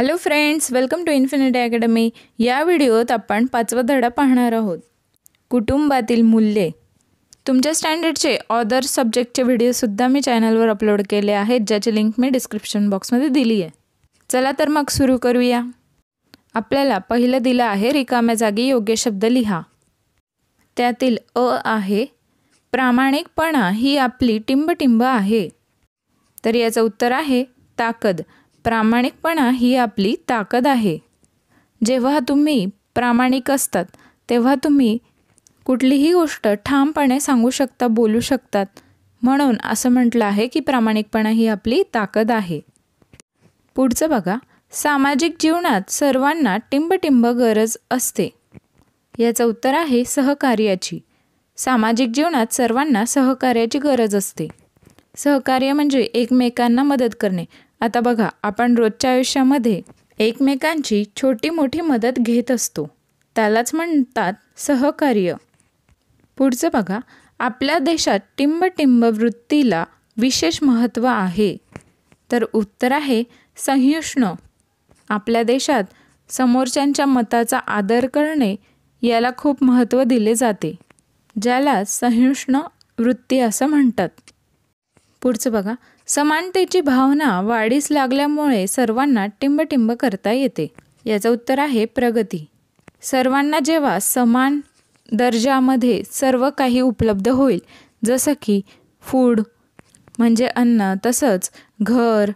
hello friends welcome to infinity academy या व्हिडिओत आपण पाचवा धडा पाहणार आहोत कुटुंबातील मूल्ये तुमच्या स्टँडर्डचे ऑदर सब्जेक्टचे व्हिडिओसुद्धा मी चॅनलवर अपलोड केले आहेत ज्याची लिंक मी डिस्क्रिप्शन बॉक्समध्ये दिली आहे चला तर मग सुरू करूया आपल्याला पहिलं दिलं आहे रिकाम्या जागी योग्य शब्द लिहा त्यातील अ आहे प्रामाणिकपणा ही आपली टिंबटिंब आहे तर याचं उत्तर आहे ताकद प्रामाणिकपणा ही आपली ताकद आहे जेव्हा तुम्ही प्रामाणिक असतात तेव्हा तुम्ही कुठलीही गोष्ट ठामपणे सांगू शकता बोलू शकतात म्हणून असं म्हटलं आहे की प्रामाणिकपणा ही आपली ताकद आहे पुढचं बघा सामाजिक जीवनात सर्वांना टिंबटिंब गरज असते याचं उत्तर आहे सहकार्याची सामाजिक जीवनात सर्वांना सहकार्याची गरज असते सहकार्य म्हणजे एकमेकांना मदत करणे आता बघा आपण रोजच्या आयुष्यामध्ये एकमेकांची छोटी मोठी मदत घेत असतो त्यालाच म्हणतात सहकार्य पुढचं बघा आपल्या देशात टिंबटिंब वृत्तीला विशेष महत्त्व आहे तर उत्तर आहे संहिष्ण आपल्या देशात समोरच्यांच्या मताचा आदर करणे याला खूप महत्त्व दिले जाते ज्याला संहिष्ण वृत्ती असं म्हणतात पुढचं बघा समानतेची भावना वाढीस लागल्यामुळे सर्वांना टिंबटिंब करता येते याचं उत्तर आहे प्रगती सर्वांना जेव्हा समान दर्जामध्ये सर्व काही उपलब्ध होईल जसं की फूड म्हणजे अन्न तसंच घर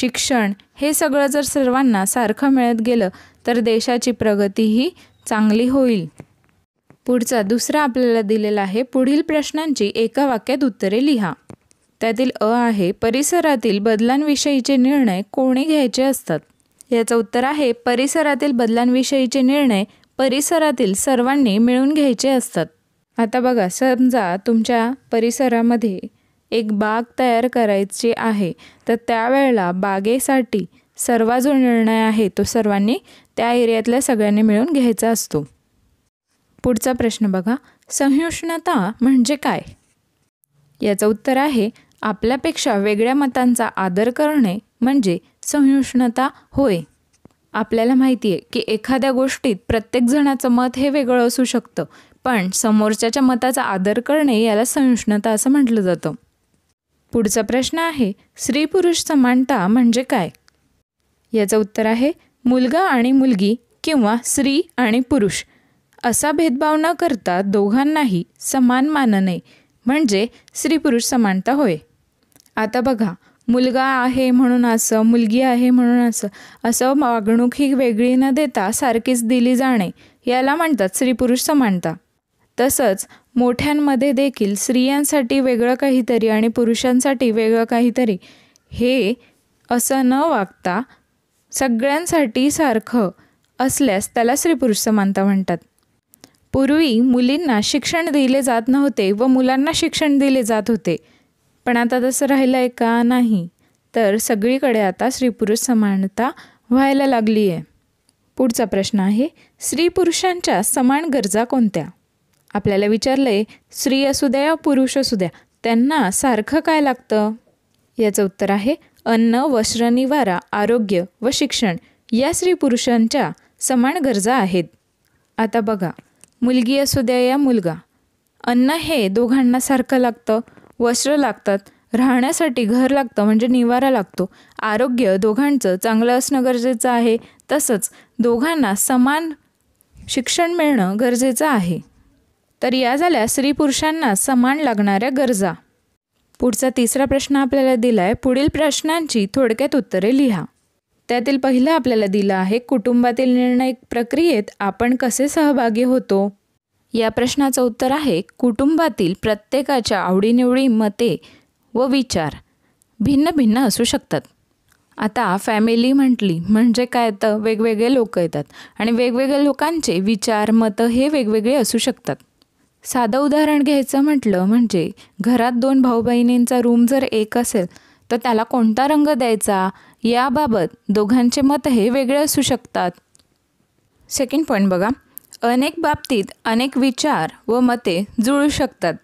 शिक्षण हे सगळं जर सर्वांना सारखं मिळत गेलं तर देशाची प्रगतीही चांगली होईल पुढचा दुसरा आपल्याला दिलेला आहे पुढील प्रश्नांची एका वाक्यात उत्तरे लिहा त्यातील अ आहे परिसरातील बदलांविषयीचे निर्णय कोणी घ्यायचे असतात याचं उत्तर आहे परिसरातील बदलांविषयीचे निर्णय परिसरातील सर्वांनी मिळून घ्यायचे असतात आता बघा समजा तुमच्या परिसरामध्ये एक बाग तयार करायची आहे तर त्यावेळेला बागेसाठी सर्वा जो निर्णय आहे तो सर्वांनी त्या एरियातल्या सगळ्यांनी मिळून घ्यायचा असतो पुढचा प्रश्न बघा संहिष्णुता म्हणजे काय याचं उत्तर आहे आपल्यापेक्षा वेगळ्या मतांचा आदर करणे म्हणजे सहिष्णुता होय आपल्याला माहिती आहे की एखाद्या गोष्टीत प्रत्येकजणाचं मत हे वेगळं असू शकतं पण समोरच्याच्या मताचा आदर करणे याला सहिष्णुता असं म्हटलं जातं पुढचा प्रश्न आहे स्त्री पुरुष समानता म्हणजे काय याचं उत्तर आहे मुलगा आणि मुलगी किंवा स्त्री आणि पुरुष असा भेदभाव न करता दोघांनाही समान मानणे म्हणजे स्त्री पुरुष समानता होय आता बघा मुलगा आहे म्हणून असं मुलगी आहे म्हणून असं असं वागणूक ही वेगळी न देता सारखीच दिली जाणे याला म्हणतात स्त्री पुरुष समानता तसंच मोठ्यांमध्ये देखील स्त्रियांसाठी वेगळं काहीतरी आणि पुरुषांसाठी वेगळं काहीतरी हे असं न वागता सगळ्यांसाठी सारखं असल्यास त्याला स्त्री पुरुष समानता म्हणतात पूर्वी मुलींना शिक्षण दिले जात नव्हते व मुलांना शिक्षण दिले जात होते पण आता तसं राहिलं आहे का नाही तर सगळीकडे आता स्त्री पुरुष समानता व्हायला लागली आहे पुढचा प्रश्न आहे स्त्री पुरुषांच्या समान गरजा कोणत्या आपल्याला विचारलं आहे स्त्री असू द्या या पुरुष असू द्या त्यांना सारखं काय लागतं याचं उत्तर आहे अन्न वस्त्र निवारा आरोग्य व शिक्षण या स्त्री पुरुषांच्या समान गरजा आहेत आता बघा मुलगी असू द्या या मुलगा अन्न हे दोघांना सारखं लागतं वस्त्र लागतात राहण्यासाठी घर लागतं म्हणजे निवारा लागतो आरोग्य दोघांचं चांगलं असणं गरजेचं आहे तसंच दोघांना समान शिक्षण मिळणं गरजेचं आहे तर या झाल्या स्त्री पुरुषांना समान लागणाऱ्या गरजा पुढचा तिसरा प्रश्न आपल्याला दिला आहे पुढील प्रश्नांची थोडक्यात उत्तरे लिहा त्यातील पहिलं आपल्याला दिलं आहे कुटुंबातील निर्णय प्रक्रियेत आपण कसे सहभागी होतो या प्रश्नाचं उत्तर आहे कुटुंबातील प्रत्येकाच्या आवडीनिवडी मते व विचार भिन्न भिन्न असू शकतात आता फॅमिली म्हटली म्हणजे काय तर वेगवेगळे लोक येतात आणि वेगवेगळ्या लोकांचे विचार मतं हे वेगवेगळे असू शकतात साधं उदाहरण घ्यायचं म्हटलं म्हणजे घरात दोन भाऊ बहिणींचा रूम जर एक असेल तर त्याला कोणता रंग द्यायचा याबाबत दोघांचे मत हे वेगळे असू शकतात सेकंड पॉईंट बघा अनेक बाबतीत अनेक विचार व मते जुळू शकतात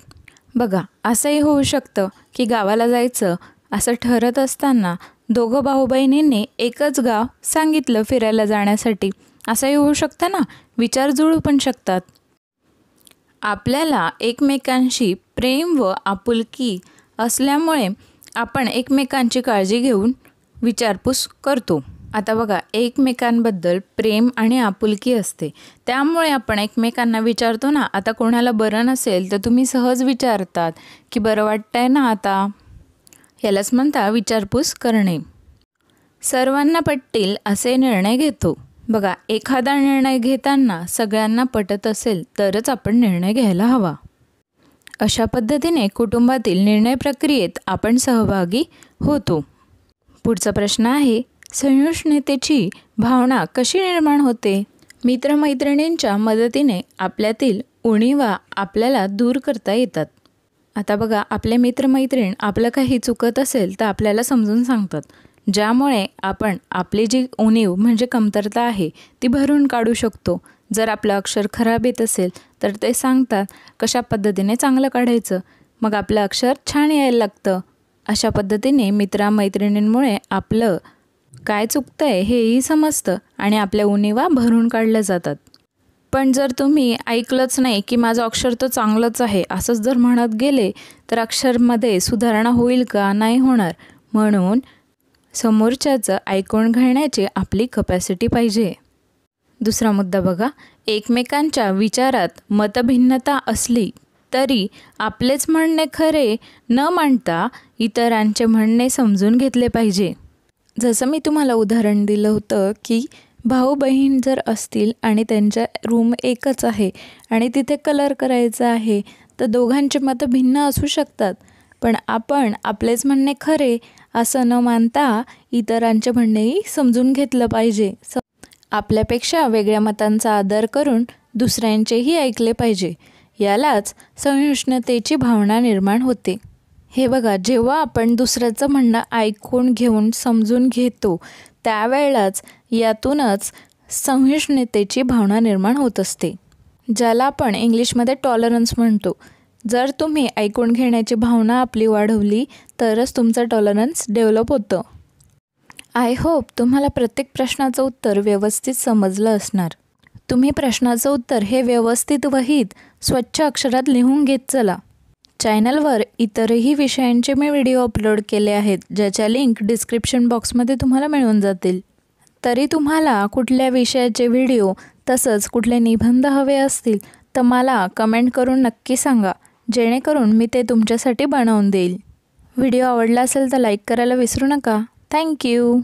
बघा असंही होऊ शकतं की गावाला जायचं असं ठरत असताना दोघं भाऊ बहिणींनी एकच गाव सांगितलं फिरायला जाण्यासाठी असंही होऊ शकतं ना विचार जुळू पण शकतात आपल्याला एकमेकांशी प्रेम व आपुलकी असल्यामुळे आपण एकमेकांची काळजी घेऊन विचारपूस करतो आता बघा एकमेकांबद्दल प्रेम आणि आपुलकी असते त्यामुळे आपण एकमेकांना विचारतो ना आता कोणाला बरं नसेल तर तुम्ही सहज विचारतात की बरं वाटतंय ना आता यालाच म्हणता विचारपूस करणे सर्वांना पटतील असे निर्णय घेतो बघा एखादा निर्णय घेताना सगळ्यांना पटत असेल तरच आपण निर्णय घ्यायला हवा अशा पद्धतीने कुटुंबातील निर्णय प्रक्रियेत आपण सहभागी होतो पुढचा प्रश्न आहे संयुष्णतेची भावना कशी निर्माण होते मित्रमैत्रिणींच्या मदतीने आपल्यातील उणीवा आपल्याला दूर करता येतात आता बघा आपले मित्रमैत्रीण आपलं काही चुकत असेल तर आपल्याला समजून सांगतात ज्यामुळे आपण आपली जी उणीव म्हणजे कमतरता आहे ती भरून काढू शकतो जर आपलं अक्षर खराब येत असेल तर ते सांगतात कशा पद्धतीने चांगलं काढायचं मग आपलं अक्षर छान यायला लागतं अशा पद्धतीने मित्रामैत्रिणींमुळे आपलं काय चुकतं आहे हेही समजतं आणि आपल्या उणीवा भरून काढल्या जातात पण जर तुम्ही ऐकलंच नाही की माझं अक्षर तर चांगलंच आहे असंच जर म्हणत गेले तर अक्षरमध्ये सुधारणा होईल का नाही होणार म्हणून समोरच्याचं ऐकून घेण्याची आपली कपॅसिटी पाहिजे दुसरा मुद्दा बघा एकमेकांच्या विचारात मतभिन्नता असली तरी आपलेच म्हणणे खरे न मांडता इतरांचे म्हणणे समजून घेतले पाहिजे जसं मी तुम्हाला उदाहरण दिलं होतं की भाऊ बहीण जर असतील आणि त्यांच्या रूम एकच आहे आणि तिथे कलर करायचा आहे तर दोघांचे मतं भिन्न असू शकतात पण आपण आपलेच म्हणणे खरे असं न मानता इतरांचे म्हणणेही समजून घेतलं पाहिजे स आपल्यापेक्षा वेगळ्या मतांचा आदर करून दुसऱ्यांचेही ऐकले पाहिजे यालाच सहिष्णुतेची भावना निर्माण होते हे बघा जेव्हा आपण दुसऱ्याचं म्हणणं ऐकून घेऊन समजून घेतो त्यावेळेलाच यातूनच संहिष्णुतेची भावना निर्माण होत असते ज्याला आपण इंग्लिशमध्ये टॉलरन्स म्हणतो जर तुम्ही ऐकून घेण्याची भावना आपली वाढवली तरच तुमचं टॉलरन्स डेव्हलप होतं आय होप तुम्हाला प्रत्येक प्रश्नाचं उत्तर व्यवस्थित समजलं असणार तुम्ही प्रश्नाचं उत्तर हे व्यवस्थित वहीत स्वच्छ अक्षरात लिहून घेत चला चॅनलवर इतरही विषयांचे मी व्हिडिओ अपलोड केले आहेत ज्याच्या लिंक डिस्क्रिप्शन बॉक्समध्ये तुम्हाला मिळून जातील तरी तुम्हाला कुठल्या विषयाचे व्हिडिओ तसंच कुठले निबंध हवे असतील तर मला कमेंट करून नक्की सांगा जेणेकरून मी ते तुमच्यासाठी बनवून देईल व्हिडिओ आवडला असेल तर लाईक करायला विसरू नका थँक्यू